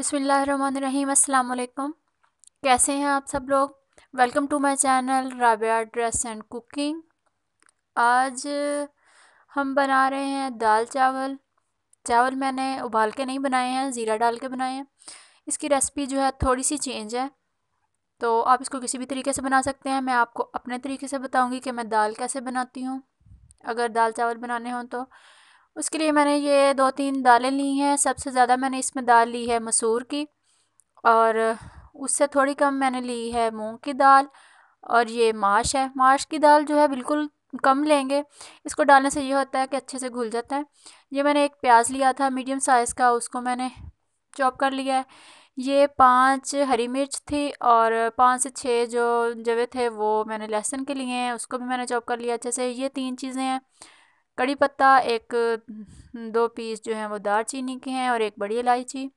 अस्सलाम वालेकुम कैसे हैं आप सब लोग welcome to my channel Rabia dress and cooking आज हम बना रहे हैं दाल चावल चावल मैंने उबाल के नहीं बनाए हैं ज़ीरा डाल के बनाए हैं इसकी रेसिपी जो है थोड़ी सी चेंज है तो आप इसको किसी भी तरीके से बना सकते हैं मैं आपको अपने तरीके से बताऊँगी कि मैं दाल कैसे बनाती हूँ अगर दाल चावल बनाने हों तो उसके लिए मैंने ये दो तीन दालें ली हैं सबसे ज़्यादा मैंने इसमें दाल ली है मसूर की और उससे थोड़ी कम मैंने ली है मूंग की दाल और ये माश है माश की दाल जो है बिल्कुल कम लेंगे इसको डालने से ये होता है कि अच्छे से घुल जाता है ये मैंने एक प्याज लिया था मीडियम साइज़ का उसको मैंने चॉप कर लिया है ये पांच हरी मिर्च थी और पांच से छः जो जवे थे वो मैंने लहसुन के लिए हैं उसको भी मैंने चॉप कर लिया अच्छे से ये तीन चीज़ें हैं कड़ी पत्ता एक हम्म, दो पीस जो है वो दार चीनी के हैं और एक बड़ी इलायची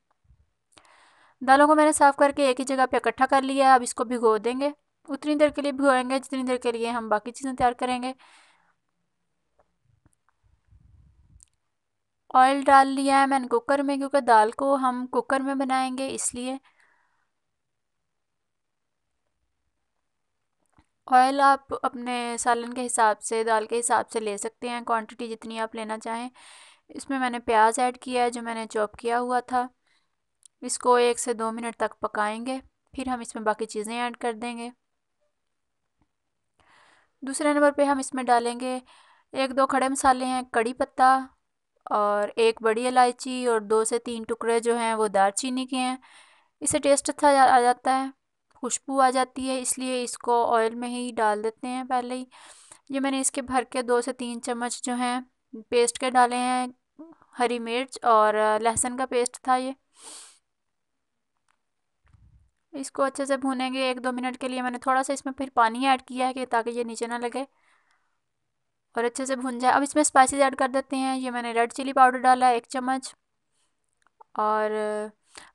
दालों को मैंने साफ़ करके एक ही जगह पे इकट्ठा कर लिया अब इसको भिगो देंगे उतनी देर के लिए भिगोएंगे जितनी देर के लिए हम बाकी चीज़ें तैयार करेंगे ऑयल डाल लिया है मैंने कुकर में क्योंकि दाल को हम कुकर में बनाएंगे इसलिए ऑयल आप अपने सालन के हिसाब से दाल के हिसाब से ले सकते हैं क्वांटिटी जितनी आप लेना चाहें इसमें मैंने प्याज ऐड किया है जो मैंने चॉप किया हुआ था इसको एक से दो मिनट तक पकाएंगे फिर हम इसमें बाकी चीज़ें ऐड कर देंगे दूसरे नंबर पे हम इसमें डालेंगे एक दो खड़े मसाले हैं कड़ी पत्ता और एक बड़ी इलायची और दो से तीन टुकड़े जो हैं वो दार चीनी के हैं इससे टेस्ट अच्छा आ जाता है खुशबू आ जाती है इसलिए इसको ऑयल में ही डाल देते हैं पहले ही ये मैंने इसके भर के दो से तीन चम्मच जो हैं पेस्ट के डाले हैं हरी मिर्च और लहसुन का पेस्ट था ये इसको अच्छे से भूनेंगे एक दो मिनट के लिए मैंने थोड़ा सा इसमें फिर पानी ऐड किया है कि ताकि ये नीचे ना लगे और अच्छे से भून जाए अब इसमें स्पाइसेस ऐड कर देते हैं ये मैंने रेड चिली पाउडर डाला है एक चम्मच और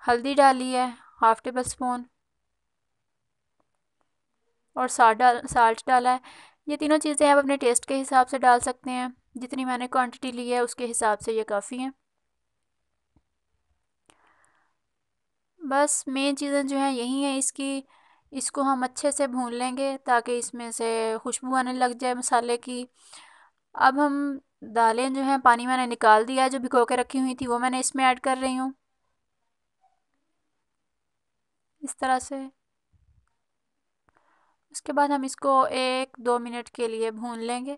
हल्दी डाली है हाफ़ टेबल स्पून और साल्ट डाल साल्ट डाला है ये तीनों चीज़ें आप अपने टेस्ट के हिसाब से डाल सकते हैं जितनी मैंने क्वांटिटी ली है उसके हिसाब से ये काफ़ी है बस मेन चीज़ें जो हैं यही हैं इसकी इसको हम अच्छे से भून लेंगे ताकि इसमें से खुशबू आने लग जाए मसाले की अब हम दालें जो हैं पानी मैंने निकाल दिया है जो भिगो के रखी हुई थी वो मैंने इसमें ऐड कर रही हूँ इस तरह से उसके बाद हम इसको एक दो मिनट के लिए भून लेंगे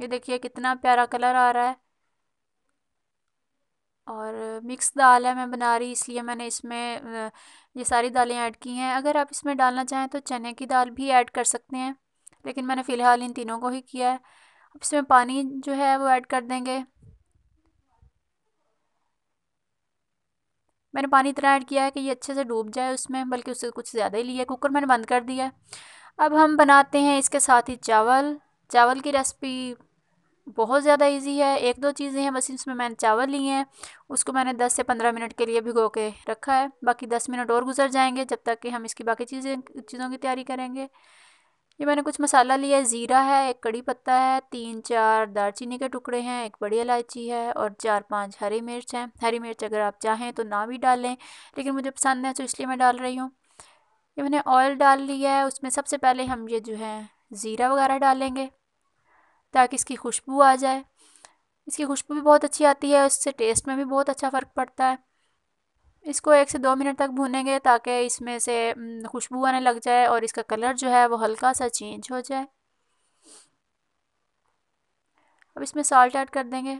ये देखिए कितना प्यारा कलर आ रहा है और मिक्स दाल है मैं बना रही इसलिए मैंने इसमें ये सारी दालें ऐड की हैं अगर आप इसमें डालना चाहें तो चने की दाल भी ऐड कर सकते हैं लेकिन मैंने फ़िलहाल इन तीनों को ही किया है अब इसमें पानी जो है वो ऐड कर देंगे मैंने पानी इतना ऐड किया है कि ये अच्छे से डूब जाए उसमें बल्कि उससे कुछ ज़्यादा ही लिया कुकर मैंने बंद कर दिया है अब हम बनाते हैं इसके साथ ही चावल चावल की रेसिपी बहुत ज़्यादा इजी है एक दो चीज़ें हैं बस इसमें मैंने चावल लिए हैं उसको मैंने 10 से 15 मिनट के लिए भिगो के रखा है बाकी 10 मिनट और गुजर जाएंगे जब तक कि हम इसकी बाकी चीज़ें चीज़ों की तैयारी करेंगे ये मैंने कुछ मसाला लिया है ज़ीरा है एक कड़ी पत्ता है तीन चार दालचीनी के टुकड़े हैं एक बड़ी इलायची है और चार पांच हरी मिर्च हैं हरी मिर्च अगर आप चाहें तो ना भी डालें लेकिन मुझे पसंद है तो इसलिए मैं डाल रही हूँ ये मैंने ऑयल डाल लिया है उसमें सबसे पहले हम ये जो है ज़ीरा वगैरह डालेंगे ताकि इसकी खुशबू आ जाए इसकी खुशबू भी बहुत अच्छी आती है उससे टेस्ट में भी बहुत अच्छा फ़र्क पड़ता है इसको एक से दो मिनट तक भूनेंगे ताकि इसमें से खुशबू आने लग जाए और इसका कलर जो है वो हल्का सा चेंज हो जाए अब इसमें सॉल्ट ऐड कर देंगे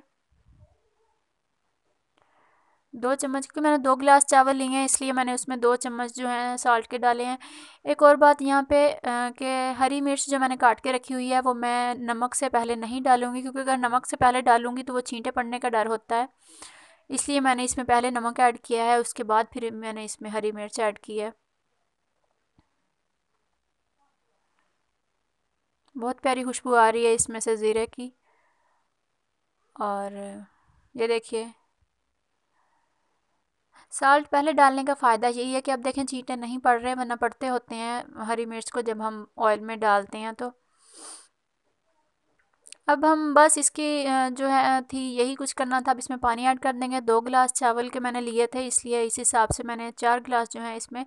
दो चम्मच क्योंकि मैंने दो गिलास चावल लिए हैं इसलिए मैंने उसमें दो चम्मच जो है सॉल्ट के डाले हैं एक और बात यहाँ पे कि हरी मिर्च जो मैंने काट के रखी हुई है वो मैं नमक से पहले नहीं डालूंगी क्योंकि अगर नमक से पहले डालूंगी तो वो छींटे पड़ने का डर होता है इसलिए मैंने इसमें पहले नमक ऐड किया है उसके बाद फिर मैंने इसमें हरी मिर्च ऐड की है बहुत प्यारी खुशबू आ रही है इसमें से ज़ीरे की और ये देखिए साल्ट पहले डालने का फ़ायदा यही है कि अब देखें चीटें नहीं पड़ रहे वरना पड़ते होते हैं हरी मिर्च को जब हम ऑयल में डालते हैं तो अब हम बस इसकी जो है थी यही कुछ करना था अब इसमें पानी ऐड कर देंगे दो गिलास चावल के मैंने लिए थे इसलिए इस हिसाब से मैंने चार गिलास जो है इसमें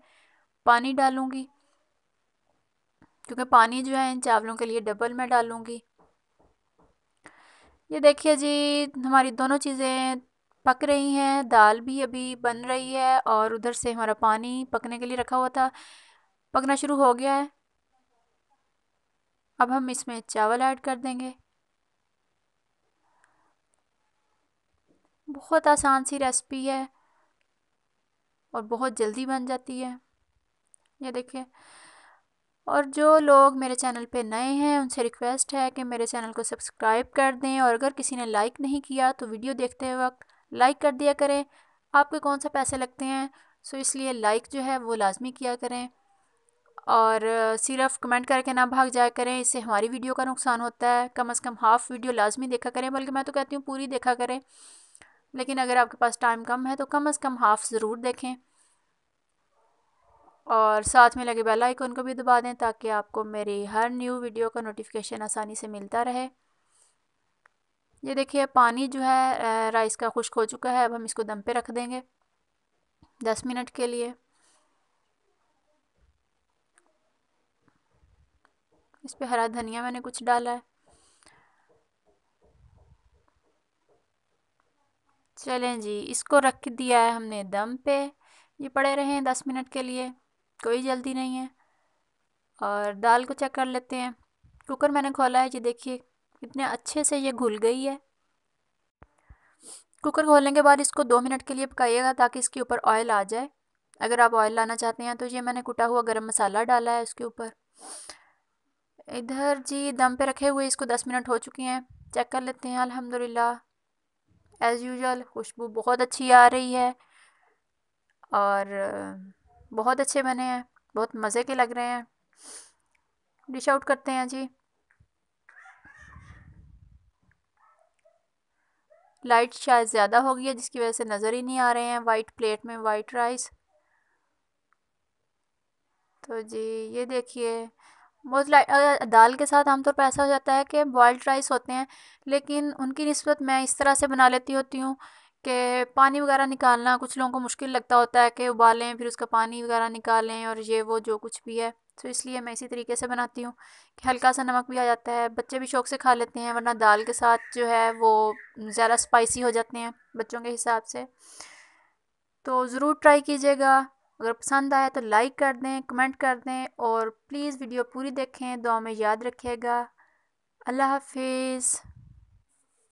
पानी डालूँगी क्योंकि पानी जो है इन चावलों के लिए डबल मैं डालूँगी ये देखिए जी हमारी दोनों चीज़ें पक रही हैं दाल भी अभी बन रही है और उधर से हमारा पानी पकने के लिए रखा हुआ था पकना शुरू हो गया है अब हम इसमें चावल ऐड कर देंगे बहुत आसान सी रेसिपी है और बहुत जल्दी बन जाती है ये देखिए और जो लोग मेरे चैनल पे नए हैं उनसे रिक्वेस्ट है कि मेरे चैनल को सब्सक्राइब कर दें और अगर किसी ने लाइक नहीं किया तो वीडियो देखते वक्त लाइक कर दिया करें आपके कौन से पैसे लगते हैं सो इसलिए लाइक जो है वो लाजमी किया करें और सिर्फ कमेंट करके ना भाग जाया करें इससे हमारी वीडियो का नुकसान होता है कम अज़ कम हाफ़ वीडियो लाजमी देखा करें बल्कि मैं तो कहती हूँ पूरी देखा करें लेकिन अगर आपके पास टाइम कम है तो कम अज़ कम हाफ़ ज़रूर देखें और साथ में लगे बेल आइकन को भी दबा दें ताकि आपको मेरी हर न्यू वीडियो का नोटिफिकेशन आसानी से मिलता रहे ये देखिए पानी जो है राइस का खुश्क हो चुका है अब हम इसको दम पे रख देंगे दस मिनट के लिए इस पर हरा धनिया मैंने कुछ डाला है चलें जी इसको रख दिया है हमने दम पे ये पड़े रहे हैं दस मिनट के लिए कोई जल्दी नहीं है और दाल को चेक कर लेते हैं कुकर मैंने खोला है जी देखिए कितने अच्छे से ये घुल गई है कुकर खोलने के बाद इसको दो मिनट के लिए पकाइएगा ताकि इसके ऊपर ऑयल आ जाए अगर आप ऑयल लाना चाहते हैं तो ये मैंने कुटा हुआ गरम मसाला डाला है उसके ऊपर इधर जी दम पे रखे हुए इसको दस मिनट हो चुके हैं चेक कर लेते हैं अल्हम्दुलिल्लाह एज़ यूजल खुशबू बहुत अच्छी आ रही है और बहुत अच्छे बने हैं बहुत मज़े के लग रहे हैं डिश आउट करते हैं जी लाइट शायद ज़्यादा हो गई है जिसकी वजह से नज़र ही नहीं आ रहे हैं वाइट प्लेट में वाइट राइस तो जी ये देखिए मोस्ट दाल के साथ आमतौर पर ऐसा हो जाता है कि बॉयल्ड राइस होते हैं लेकिन उनकी नस्बत मैं इस तरह से बना लेती होती हूँ कि पानी वगैरह निकालना कुछ लोगों को मुश्किल लगता होता है कि उबालें फिर उसका पानी वगैरह निकालें और ये वो जो कुछ भी है तो इसलिए मैं इसी तरीके से बनाती हूँ कि हल्का सा नमक भी आ जाता है बच्चे भी शौक से खा लेते हैं वरना दाल के साथ जो है वो ज़्यादा स्पाइसी हो जाते हैं बच्चों के हिसाब से तो ज़रूर ट्राई कीजिएगा अगर पसंद आया तो लाइक कर दें कमेंट कर दें और प्लीज़ वीडियो पूरी देखें दुआ में याद रखिएगा अल्लाह हाफिज़